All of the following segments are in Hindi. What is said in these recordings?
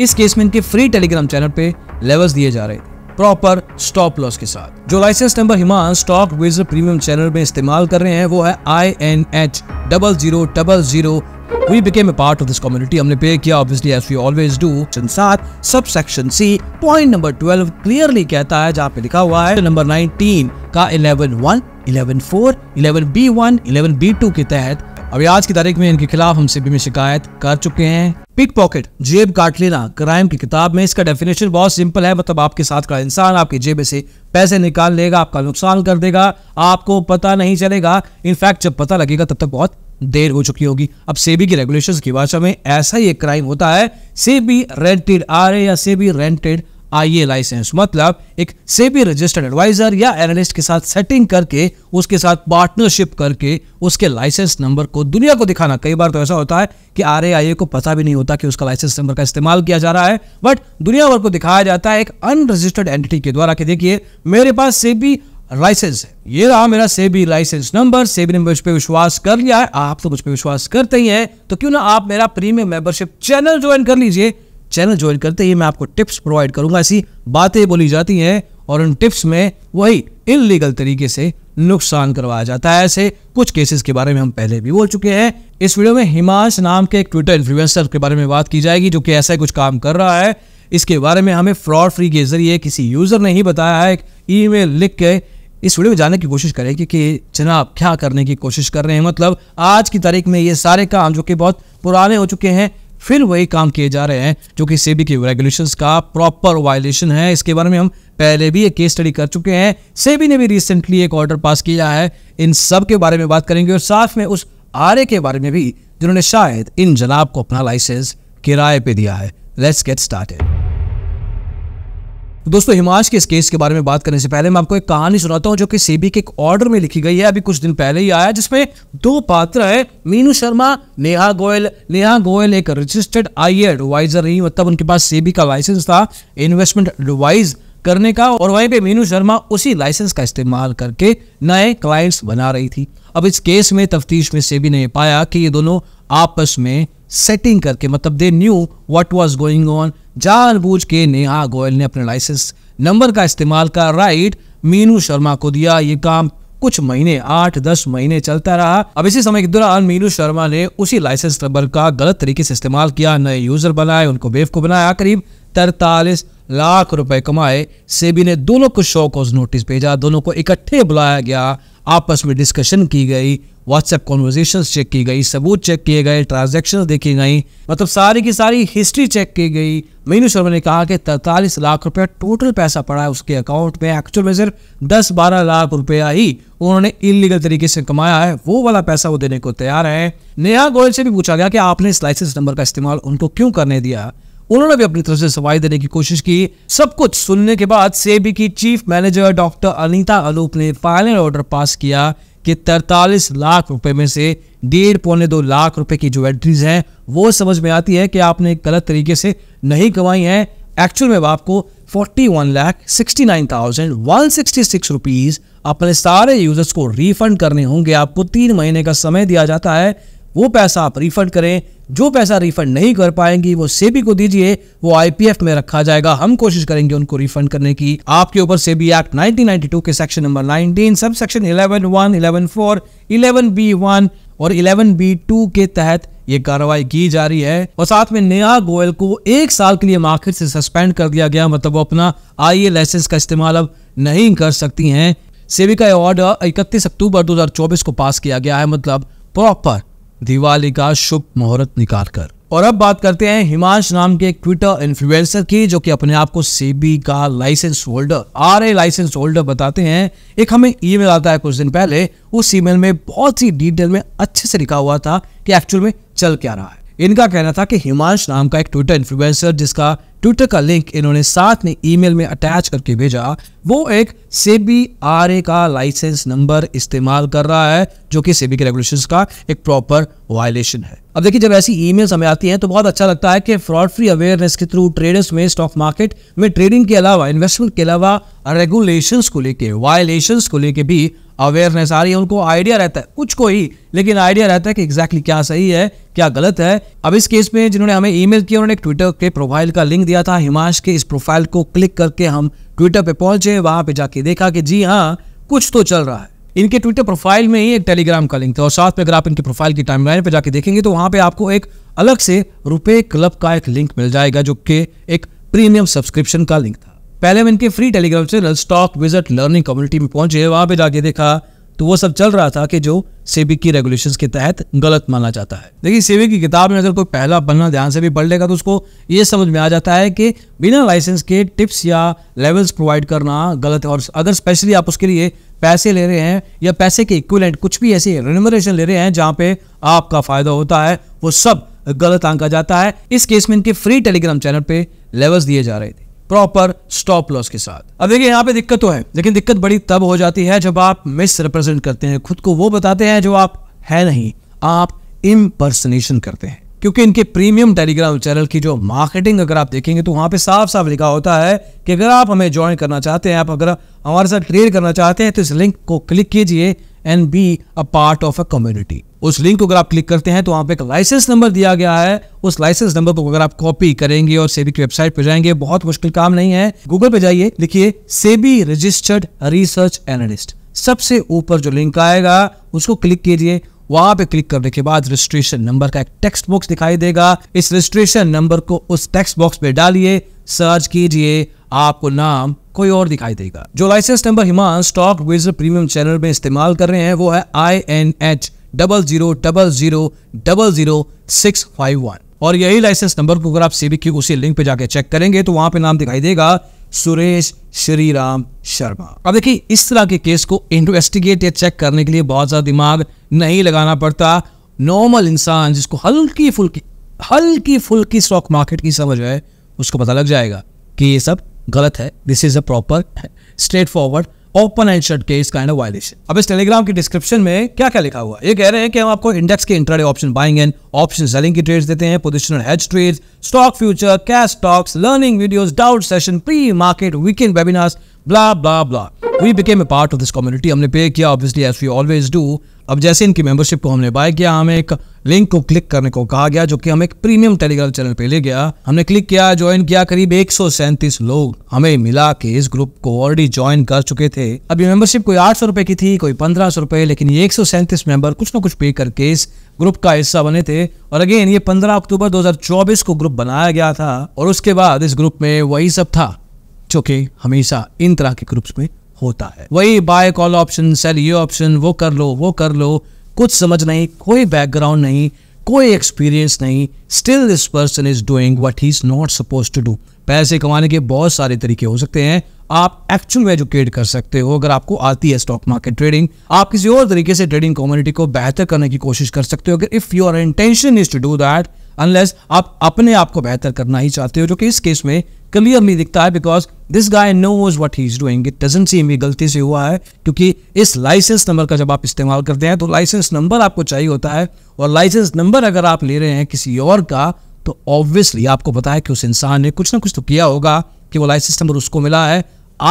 इस केस में इनके फ्री टेलीग्राम चैनल पे लेवल्स दिए जा रहे थे प्रॉपर स्टॉप लॉस के साथ जो licence number Himan stock wiz premium channel में इस्तेमाल कर रहे हैं वो है I N H double zero double zero We became a part of this community. हमने पे किया obviously as we always do. Section sub section C point number twelve clearly कहता है जहाँ पे लिखा हुआ है नंबर नाइनटीन का eleven eleven eleven one four B one eleven B two के तहत अभी आज की तारीख में इनके खिलाफ हम सिबी में शिकायत कर चुके हैं पिक पॉकेट जेब काट लेना क्राइम की किताब में इसका डेफिनेशन बहुत सिंपल है मतलब आपके साथ का इंसान आपके जेब से पैसे निकाल लेगा आपका नुकसान कर देगा आपको पता नहीं चलेगा इनफैक्ट जब पता लगेगा तब तक बहुत देर हो चुकी होगी अब सेबी की रेगुलेशंस की भाषा में ऐसा ही एक क्राइम होता है सेबी रेंटेड आर या सेबी रेंटेड आईए लाइसेंस मतलब एक सेबी रजिस्टर्ड एडवाइजर या एनालिस्ट के साथ सेटिंग करके उसके साथ पार्टनरशिप करके उसके लाइसेंस नंबर को दुनिया को दिखाना कई बार तो ऐसा होता है कि आर को पता भी नहीं होता कि उसका लाइसेंस नंबर का इस्तेमाल किया जा रहा है बट दुनिया भर को दिखाया जाता है एक अनरजिस्टर्ड एंटिटी के द्वारा कि देखिए मेरे पास सेबी लाइसेंस है ये रहा मेरा सेबी लाइसेंस नंबर सेबी ने मुझ पर विश्वास कर लिया है आप तो मुझ पर विश्वास करते ही हैं तो क्यों ना आप मेरा प्रीमियम मेंबरशिप चैनल ज्वाइन कर लीजिए चैनल ज्वाइन करते ही मैं आपको टिप्स प्रोवाइड करूंगा ऐसी बातें बोली जाती हैं और उन टिप्स में वही लीगल तरीके से नुकसान करवाया जाता है ऐसे कुछ केसेस के बारे में हम पहले भी बोल चुके हैं इस वीडियो में हिमांश नाम के एक ट्विटर इन्फ्लुएंसर के बारे में बात की जाएगी जो कि ऐसा कुछ काम कर रहा है इसके बारे में हमें फ्रॉड फ्री के जरिए किसी यूज़र ने ही बताया है एक ईमेल लिख के इस वीडियो में जाने की कोशिश करें कि, कि जनाब क्या करने की कोशिश कर रहे हैं मतलब आज की तारीख में ये सारे काम जो कि बहुत पुराने हो चुके हैं फिर वही काम किए जा रहे हैं जो कि सेबी के रेगुलेशंस का प्रॉपर वायलेशन है इसके बारे में हम पहले भी एक केस स्टडी कर चुके हैं सेबी ने भी रिसेंटली एक ऑर्डर पास किया है इन सब के बारे में बात करेंगे और साथ में उस आर के बारे में भी जिन्होंने शायद इन जनाब को अपना लाइसेंस किराए पे दिया है लेट्स गेट स्टार्टेड तो दोस्तों हिमाश के इस केस के बारे में बात करने से पहले मैं आपको एक कहानी सुनाता हूँ जो कि सेबी के एक ऑर्डर में लिखी गई है अभी कुछ दिन पहले ही आया जिसमें दो पात्र है मीनू शर्मा नेहा गोयल नेहा गोयल एक रजिस्टर्ड आई एडवाइजर रही मतलब उनके पास सेबी का लाइसेंस था इन्वेस्टमेंट एडवाइज करने का और वहीं पे मीनू शर्मा उसी लाइसेंस का इस्तेमाल करके नए क्लाइंट्स बना रही थी अब इस केस में तफ्तीश में सेबी ने पाया कि ये दोनों आपस में सेटिंग करके मतलब they knew what was going on जानबूझ के नेहा गोयल ने अपने लाइसेंस नंबर का इस्तेमाल कर राइट मीनू शर्मा को दिया ये काम कुछ महीने आठ दस महीने चलता रहा अब इसी समय के दौरान मीनू शर्मा ने उसी लाइसेंस नंबर का गलत तरीके से इस्तेमाल किया नए यूजर बनाए उनको बेवकूफ बनाया करीब तरतालीस लाख रुपए कमाए सेबी ने दोनों को शो कॉज नोटिस भेजा दोनों को इकट्ठे बुलाया गया आपस में डिस्कशन की गई व्हाट्सएप कॉन्वर्जेशन चेक की गई सबूत चेक किए गए ट्रांजेक्शन देखी गई मतलब सारी की सारी हिस्ट्री चेक की गई मीनू शर्मा ने कहा कि तैतालीस लाख रुपया टोटल पैसा पड़ा है उसके अकाउंट में एक्चुअल में सिर्फ दस बारह लाख रुपया ही उन्होंने इलीगल तरीके से कमाया है वो वाला पैसा वो देने को तैयार है नेहा गोयल से भी पूछा गया कि आपने इस लाइसेंस नंबर का इस्तेमाल उनको क्यों करने दिया उन्होंने भी अपनी तरफ से सफाई देने की कोशिश की सब कुछ सुनने के बाद सेबी की chief manager doctor Anita Alok ने फाइनल ऑर्डर पास किया कि तैतालीस लाख रुपए में से डेढ़ पौने दो लाख रुपए की जो एंट्रीज हैं वो समझ में आती है कि आपने गलत तरीके से नहीं कमाई हैं एक्चुअल में आपको forty one lakh sixty nine thousand one sixty six rupees अपने सारे यूजर्स को रिफंड करने होंगे आपको तीन महीने का समय दिया जाता है वो पैसा आप रिफंड करें जो पैसा रिफंड नहीं कर पाएंगी वो सेबी को दीजिए वो आईपीएफ में रखा जाएगा हम कोशिश करेंगे उनको रिफंड करने की आपके ऊपर सेबी एक्ट 1992 के section number 19 sub section 11 1 eleven B one और 11 बी टू के तहत ये कार्रवाई की जा रही है और साथ में नेहा गोयल को एक साल के लिए मार्केट से सस्पेंड कर दिया गया मतलब वो अपना आई लाइसेंस e का इस्तेमाल अब नहीं कर सकती हैं सेबी का ऑर्डर 31 अक्टूबर 2024 को पास किया गया है मतलब प्रॉपर दिवाली का शुभ मुहूर्त निकाल कर और अब बात करते हैं हिमांश नाम के ट्विटर इन्फ्लुएंसर की जो कि अपने आप को सेबी का licence holder R A licence holder बताते हैं एक हमें ईमेल आता है कुछ दिन पहले उस ईमेल में बहुत ही डिटेल में अच्छे से लिखा हुआ था कि एक्चुअल में चल क्या रहा है इनका कहना था कि हिमांश नाम का एक ट्विटर इन्फ्लुएंसर जिसका ट्विटर का लिंक इन्होंने साथ में ईमेल में अटैच करके भेजा वो एक सेबी आर का लाइसेंस नंबर इस्तेमाल कर रहा है जो कि सेबी के रेगुलेशंस का एक प्रॉपर वायलेशन है अब देखिए जब ऐसी ईमेल्स हमें आती हैं तो बहुत अच्छा लगता है कि फ्रॉड फ्री अवेयरनेस के थ्रू ट्रेडर्स में स्टॉक मार्केट में ट्रेडिंग के अलावा इन्वेस्टमेंट के अलावा रेगुलेशन को लेकर वायलेशन को लेकर भी अवेयरनेस आ रही है उनको आइडिया रहता है कुछ को ही लेकिन आइडिया रहता है कि एग्जैक्टली क्या सही है क्या गलत है अब इस केस में जिन्होंने हमें ईमेल किया उन्होंने एक ट्विटर के प्रोफाइल का लिंक दिया था हिमाश के इस प्रोफाइल को क्लिक करके हम ट्विटर पे पहुंचे वहां पे जाके देखा कि जी हाँ कुछ तो चल रहा है इनके ट्विटर प्रोफाइल में ही एक टेलीग्राम का लिंक था और साथ में अगर आप इनके प्रोफाइल की टाइमलाइन पर जाके देखेंगे तो वहां पे आपको एक अलग से रुपए क्लब का एक लिंक मिल जाएगा जो कि एक प्रीमियम सब्सक्रिप्शन का लिंक था पहले हम इनके free Telegram channel stock visit learning community में पहुंचे वहां पे जाके देखा तो वो सब चल रहा था कि जो सेबी की रेगुलेशंस के तहत गलत माना जाता है देखिए सेबी की किताब में अगर कोई पहला पन्ना ध्यान से भी पढ़ लेगा तो उसको ये समझ में आ जाता है कि बिना लाइसेंस के टिप्स या लेवल्स प्रोवाइड करना गलत है और अगर स्पेशली आप उसके लिए पैसे ले रहे हैं या पैसे के इक्वलेंट कुछ भी ऐसे रेनुमरेशन ले रहे हैं जहाँ पे आपका फायदा होता है वो सब गलत आंका जाता है इस केस में इनके फ्री टेलीग्राम चैनल पर लेवल्स दिए जा रहे थे प्रॉपर स्टॉप लॉस के साथ अब देखिए यहाँ पे दिक्कत तो है लेकिन दिक्कत बड़ी तब हो जाती है जब आप मिस रिप्रेजेंट करते हैं खुद को वो बताते हैं जो आप है नहीं आप इम्पर्सनेशन करते हैं क्योंकि इनके प्रीमियम टेलीग्राम चैनल की जो मार्केटिंग अगर आप देखेंगे तो वहां पे साफ साफ लिखा होता है कि अगर आप हमें ज्वाइन करना चाहते हैं आप अगर हमारे साथ ट्रेड करना चाहते हैं तो इस लिंक को क्लिक कीजिए and be a part of a community उस लिंक को अगर आप क्लिक करते हैं तो वहाँ पे एक लाइसेंस नंबर दिया गया है उस लाइसेंस नंबर को अगर आप कॉपी करेंगे और सेबी की वेबसाइट पर जाएंगे बहुत मुश्किल काम नहीं है गूगल पे जाइए लिखिए सेबी रजिस्टर्ड रिसर्च एनालिस्ट सबसे ऊपर जो लिंक आएगा उसको क्लिक कीजिए वहां पे क्लिक करने के बाद रजिस्ट्रेशन नंबर का एक टेक्स्ट बॉक्स दिखाई देगा इस रजिस्ट्रेशन नंबर को उस टेक्स्ट बॉक्स पे डालिए सर्च कीजिए आपको नाम कोई और दिखाई देगा जो licence number Himansh stock wiz premium channel में इस्तेमाल कर रहे हैं वो है I N H double zero double zero double zero six five one और यही लाइसेंस नंबर को अगर आप सीबी की उसी लिंक पे जाके चेक करेंगे तो वहां पे नाम दिखाई देगा सुरेश श्रीराम शर्मा अब देखिए इस तरह के केस को इन्वेस्टिगेट या चेक करने के लिए बहुत ज्यादा दिमाग नहीं लगाना पड़ता नॉर्मल इंसान जिसको हल्की फुल्की हल्की फुल्की स्टॉक मार्केट की समझ है उसको पता लग जाएगा कि ये सब गलत है this is a proper straightforward open and shut case kind of violation अब इस टेलीग्राम के डिस्क्रिप्शन में क्या क्या लिखा हुआ है ये कह रहे हैं कि हम आपको इंडेक्स के intraday option buying and option selling की ट्रेड्स देते हैं positional hedge trades stock future cash stocks learning videos doubt session pre market weekend webinars bla bla bla we became a part of this community हमने पे किया obviously as we always do अब जैसे इनकी मेंबरशिप को हमने बाय किया हमें एक लिंक को क्लिक करने को कहा गया जो कि हम एक प्रीमियम टेलीग्राम चैनल पे ले गया हमने क्लिक किया ज्वाइन किया करीब एक लोग हमें मिला के इस ग्रुप को ऑलरेडी ज्वाइन कर चुके थे अभी मेंबरशिप कोई आठ सौ की थी कोई पंद्रह सौ लेकिन ये एक मेंबर कुछ ना कुछ पे करके इस ग्रुप का हिस्सा बने थे और अगेन ये पंद्रह अक्टूबर दो को ग्रुप बनाया गया था और उसके बाद इस ग्रुप में वही सब था जो कि हमेशा इन तरह के ग्रुप में होता है वही बाय कॉल ऑप्शन सेल ये ऑप्शन वो कर लो वो कर लो कुछ समझ नहीं कोई बैकग्राउंड नहीं कोई एक्सपीरियंस नहीं still this person is doing what he is not suppose to do पैसे कमाने के बहुत सारे तरीके हो सकते हैं आप एक्चुअल में एजुकेट कर सकते हो अगर आपको आती है स्टॉक मार्केट ट्रेडिंग आप किसी और तरीके से ट्रेडिंग कम्युनिटी को बेहतर करने की कोशिश कर सकते हो अगर if your intention is to do that unless आप अपने आप को बेहतर करना ही चाहते हो जो कि इस केस में क्लियरली दिखता है because this guy was what he is doing it doesn't see ये गलती से हुआ है क्योंकि इस लाइसेंस नंबर का जब आप इस्तेमाल करते हैं तो लाइसेंस नंबर आपको चाहिए होता है और लाइसेंस नंबर अगर आप ले रहे हैं किसी और का तो ऑब्वियसली आपको पता है कि उस इंसान ने कुछ ना कुछ तो किया होगा कि वो लाइसेंस नंबर उसको मिला है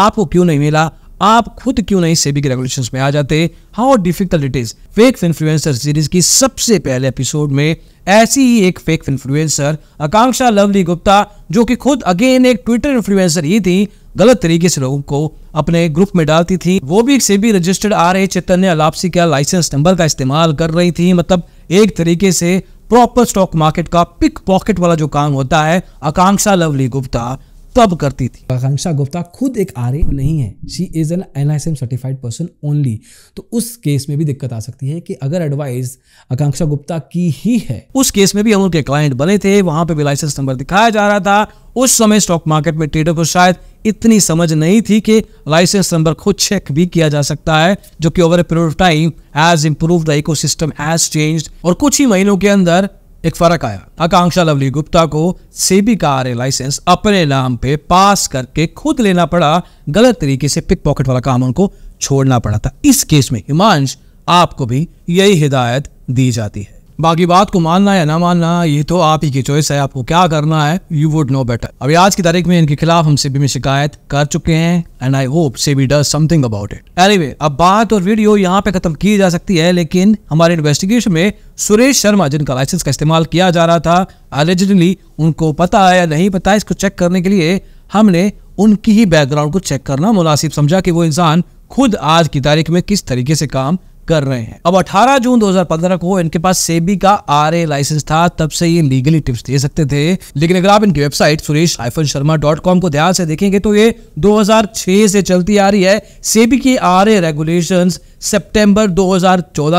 आपको क्यों नहीं मिला आप खुद क्यों नहीं सेबी के रेगुलेशन में आ जाते how difficult it is fake influencer series की सबसे पहले एपिसोड में ऐसी ही एक फेक इन्फ्लुएंसर आकांक्षा लवली गुप्ता जो कि खुद अगेन एक ट्विटर इन्फ्लुएंसर ही थी गलत तरीके से लोगों को अपने ग्रुप में डालती थी वो भी सेबी रजिस्टर्ड आ रहे चैतन्य लापसी का लाइसेंस नंबर का इस्तेमाल कर रही थी मतलब एक तरीके से प्रॉपर स्टॉक मार्केट का पिक पॉकेट वाला जो काम होता है आकांक्षा लवली गुप्ता तब करती थी आकांक्षा गुप्ता खुद एक आर नहीं है she is N N I certified person only तो उस केस में भी दिक्कत आ सकती है कि अगर एडवाइस आकांक्षा गुप्ता की ही है उस केस में भी हम उनके क्लाइंट बने थे वहां पे भी लाइसेंस नंबर दिखाया जा रहा था उस समय स्टॉक मार्केट में ट्रेडर को शायद इतनी समझ नहीं थी कि लाइसेंस नंबर खुद चेक भी किया जा सकता है जो कि over a period of time has improve the ecosystem has changed और कुछ ही महीनों के अंदर एक फर्क आया आकांक्षा लवली गुप्ता को सेबी का आर लाइसेंस अपने नाम पे पास करके खुद लेना पड़ा गलत तरीके से पिक पॉकेट वाला काम उनको छोड़ना पड़ा था इस केस में हिमांश आपको भी यही हिदायत दी जाती है बाकी बात को मानना या ना मानना ये तो आप ही की चॉइस है आपको क्या करना है यू वुड नो बेटर अभी आज की तारीख में इनके खिलाफ हम सेबी में शिकायत कर चुके हैं and I hope SEBI does something about it anyway अब बात और वीडियो यहाँ पे खत्म की जा सकती है लेकिन हमारे इन्वेस्टिगेशन में सुरेश शर्मा जिनका लाइसेंस का इस्तेमाल किया जा रहा था अलिजिनली उनको पता है या नहीं पता इसको चेक करने के लिए हमने उनकी ही बैकग्राउंड को चेक करना मुनासिब समझा कि वो इंसान खुद आज की तारीख में किस तरीके से काम कर रहे हैं अब 18 जून 2015 को इनके पास सेबी का आर ए लाइसेंस था तब से ये लीगली टिप्स दे सकते थे लेकिन अगर आप इनकी website Suresh Sharma dot com को ध्यान से देखेंगे तो ये 2006 से चलती आ रही है सेबी की आर ए रेगुलेशन सेप्टेम्बर दो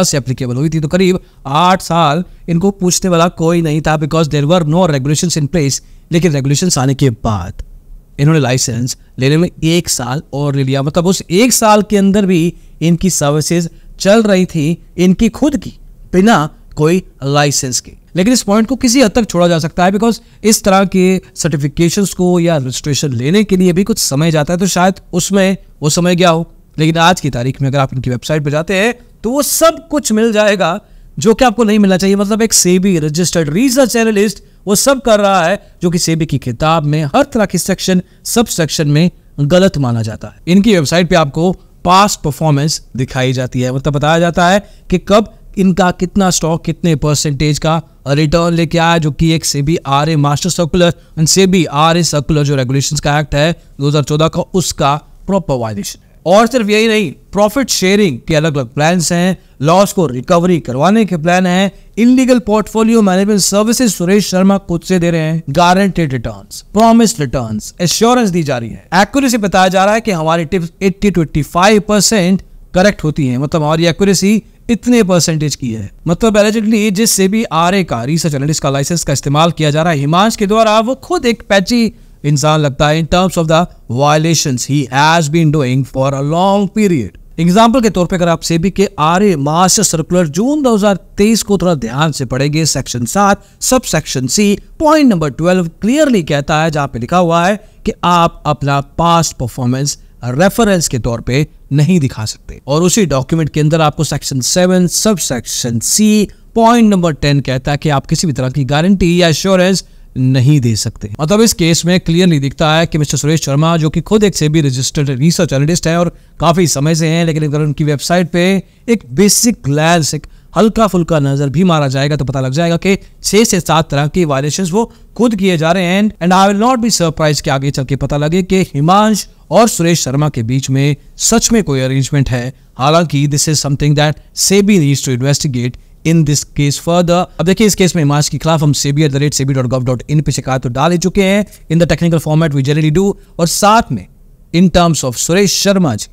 से अप्लीकेबल हुई थी तो करीब आठ साल इनको पूछने वाला कोई नहीं था because there were no regulation in place लेकिन रेगुलेशन आने के बाद इन्होंने लाइसेंस लेने में एक साल और ले लिया मतलब उस एक साल के अंदर भी इनकी सर्विसेज चल रही थी इनकी खुद की बिना कोई लाइसेंस के लेकिन इस पॉइंट को किसी हद तक छोड़ा जा सकता है बिकॉज इस तरह के सर्टिफिकेशन को या रजिस्ट्रेशन लेने के लिए भी कुछ समय जाता है तो शायद उसमें वो समय गया हो लेकिन आज की तारीख में अगर आप इनकी वेबसाइट पर जाते हैं तो वो सब कुछ मिल जाएगा जो कि आपको नहीं मिलना चाहिए मतलब एक सेबी रजिस्टर्ड रिसर्च एनालिस्ट वो सब कर रहा है जो कि सेबी की किताब में हर तरह की सेक्शन सब सेक्शन में गलत माना जाता है इनकी वेबसाइट पे आपको पास्ट परफॉर्मेंस दिखाई जाती है मतलब बताया जाता है कि कब इनका कितना स्टॉक कितने परसेंटेज का रिटर्न लेके आया जो कि एक SEBI R A master circular and SEBI R A circular जो रेगुलेशन का एक्ट है 2014 का उसका प्रॉपर वायलेशन और सिर्फ यही नहीं प्रॉफिट शेयरिंग के अलग अलग प्लान हैं लॉस को रिकवरी करवाने के प्लान हैं illegal portfolio management services Suresh Sharma खुद से दे रहे हैं guaranteed return promise return assurance दी जा रही है एक्यूरेसी बताया जा रहा है कि हमारी टिप्स 80 टू 85 परसेंट करेक्ट होती है मतलब हमारी एक्यूरेसी इतने परसेंटेज की है मतलब एलिजिटली जिससे भी आर का रिसर्च एनालिस्ट का लाइसेंस का इस्तेमाल किया जा रहा है हिमांश के द्वारा वो खुद एक पैची इंसान लगता है in terms of the violation he has been doing for a long period example के तौर पर अगर आप सेबी के R A master circular June 2023 को थोड़ा ध्यान से पढ़ेंगे सेक्शन सात sub section C point number twelve clearly कहता है जहां पे लिखा हुआ है कि आप अपना पास्ट परफॉर्मेंस रेफरेंस के तौर पे नहीं दिखा सकते और उसी डॉक्यूमेंट के अंदर आपको section seven sub section C point number ten कहता है कि आप किसी भी तरह की गारंटी या एश्योरेंस नहीं दे सकते मतलब इस केस में क्लियरली दिखता है कि मिस्टर सुरेश शर्मा जो कि खुद एक सेबी रजिस्टर्ड रिसर्च एनलिस्ट है और काफ़ी समय से हैं लेकिन अगर उनकी वेबसाइट पे एक बेसिक ग्लैंस एक हल्का फुल्का नजर भी मारा जाएगा तो पता लग जाएगा कि छह से सात तरह के वायलेशन वो खुद किए जा रहे हैं and I will not be surprise के आगे चल के पता लगे कि हिमांश और सुरेश शर्मा के बीच में सच में कोई अरेंजमेंट है हालांकि this is something that SEBI needs to investigate in this case further अब देखिए इस केस में इमाज के खिलाफ हम SEBI at the rate SEBI dot gov dot in पर शिकायत तो डाल ही चुके हैं in the technical format we generally do और साथ में in terms of Suresh Sharma ji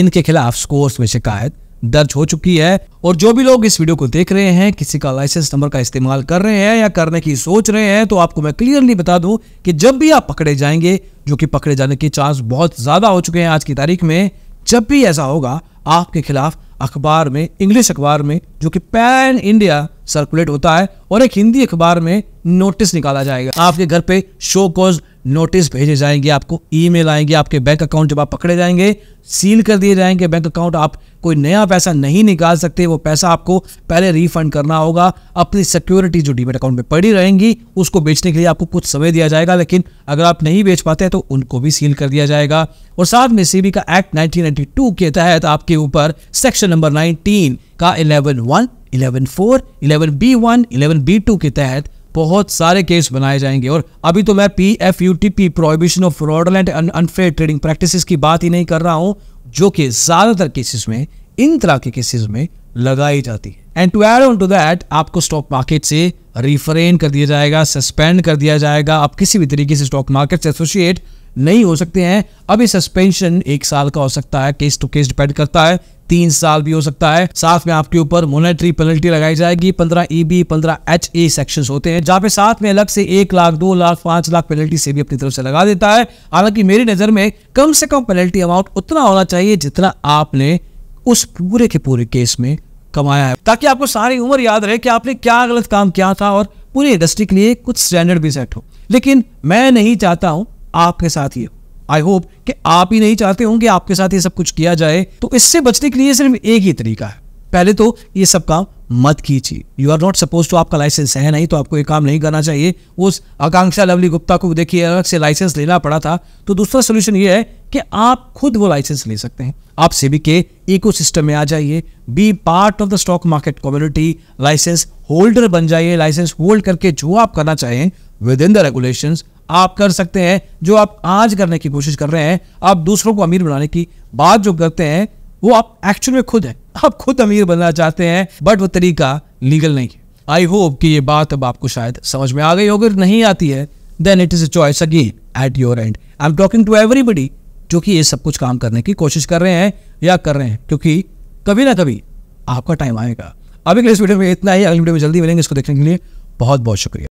इनके खिलाफ स्कोर्स में शिकायत दर्ज हो चुकी है और जो भी लोग इस वीडियो को देख रहे हैं किसी का लाइसेंस नंबर का इस्तेमाल कर रहे हैं या करने की सोच रहे हैं तो आपको मैं क्लियरली बता दूं कि जब भी आप पकड़े जाएंगे जो कि पकड़े जाने के चांस बहुत ज़्यादा हो चुके हैं आज की तारीख में जब भी ऐसा होगा आपके खिलाफ अखबार में इंग्लिश अखबार में जो कि पैन इंडिया सर्कुलेट होता है और एक हिंदी अखबार में नोटिस निकाला जाएगा आपके घर पे शो कॉज नोटिस भेजे जाएंगे आपको ईमेल आएंगे आपके बैंक अकाउंट जब आप पकड़े जाएंगे सील कर दिए जाएंगे बैंक अकाउंट आप कोई नया पैसा नहीं निकाल सकते वो पैसा आपको पहले रिफंड करना होगा अपनी सिक्योरिटी जो डीमेट अकाउंट में पड़ी रहेंगी उसको बेचने के लिए आपको कुछ समय दिया जाएगा लेकिन अगर आप नहीं बेच पाते हैं तो उनको भी सील कर दिया जाएगा और साथ में सीबी का एक्ट नाइनटीन के तहत आपके ऊपर सेक्शन नंबर नाइनटीन का eleven one eleven four eleven B one eleven B two के तहत बहुत सारे केस बनाए जाएंगे और अभी तो मैं P F U T P prohibition of fraudulent unfair trading practices की बात ही नहीं कर रहा हूँ जो कि ज़्यादातर केसेस में इन तरह के केसेस में लगाई जाती है and to add on to that आपको स्टॉक मार्केट से रिफरेन कर दिया जाएगा सस्पेंड कर दिया जाएगा आप किसी भी तरीके से स्टॉक मार्केट से एसोसिएट नहीं हो सकते हैं अभी सस्पेंशन एक साल का हो सकता है केस टू केस डिपेंड करता है तीन साल भी हो सकता है साथ में आपके ऊपर मोनेटरी पेनल्टी लगाई जाएगी पंद्रह ई e बी पंद्रह एच ए सेक्शन होते हैं जहां पे साथ में अलग से एक लाख दो लाख पांच लाख पेनल्टी से भी अपनी तरफ से लगा देता है हालांकि मेरी नजर में कम से कम पेनल्टी अमाउंट उतना होना चाहिए जितना आपने उस पूरे के पूरे केस में कमाया है ताकि आपको सारी उम्र याद रहे कि आपने क्या गलत काम किया था और पूरी इंडस्ट्री के लिए कुछ स्टैंडर्ड भी सेट हो लेकिन मैं नहीं चाहता हूं आपके साथ ये आई होप कि आप ही नहीं चाहते होंगे आपके साथ ये सब कुछ किया जाए तो इससे बचने के लिए सिर्फ एक ही तरीका है पहले तो ये सब काम मत कीजिए you are not suppose to आपका लाइसेंस है नहीं तो आपको ये काम नहीं करना चाहिए उस आकांक्षा लवली गुप्ता को देखिए अलग से लाइसेंस लेना पड़ा था तो दूसरा सोल्यूशन ये है कि आप खुद वो लाइसेंस ले सकते हैं आप सेबी के इको में आ जाइए be part of the stock market community license holder बन जाइए लाइसेंस होल्ड करके जो आप करना चाहें विद इन द रेगुलेशन आप कर सकते हैं जो आप आज करने की कोशिश कर रहे हैं आप दूसरों को अमीर बनाने की बात जो करते हैं वो आप एक्चुअल में खुद है आप खुद अमीर बनना चाहते हैं बट वो तरीका लीगल नहीं है आई होप कि ये बात अब आपको शायद समझ में आ गई होगी नहीं आती है then it is a choice again at your end I am talking to everybody जो कि ये सब कुछ काम करने की कोशिश कर रहे हैं या कर रहे हैं क्योंकि कभी ना कभी आपका टाइम आएगा अभी के इस वीडियो में इतना ही अगली वीडियो में जल्दी मिलेंगे इसको देखने के लिए बहुत बहुत शुक्रिया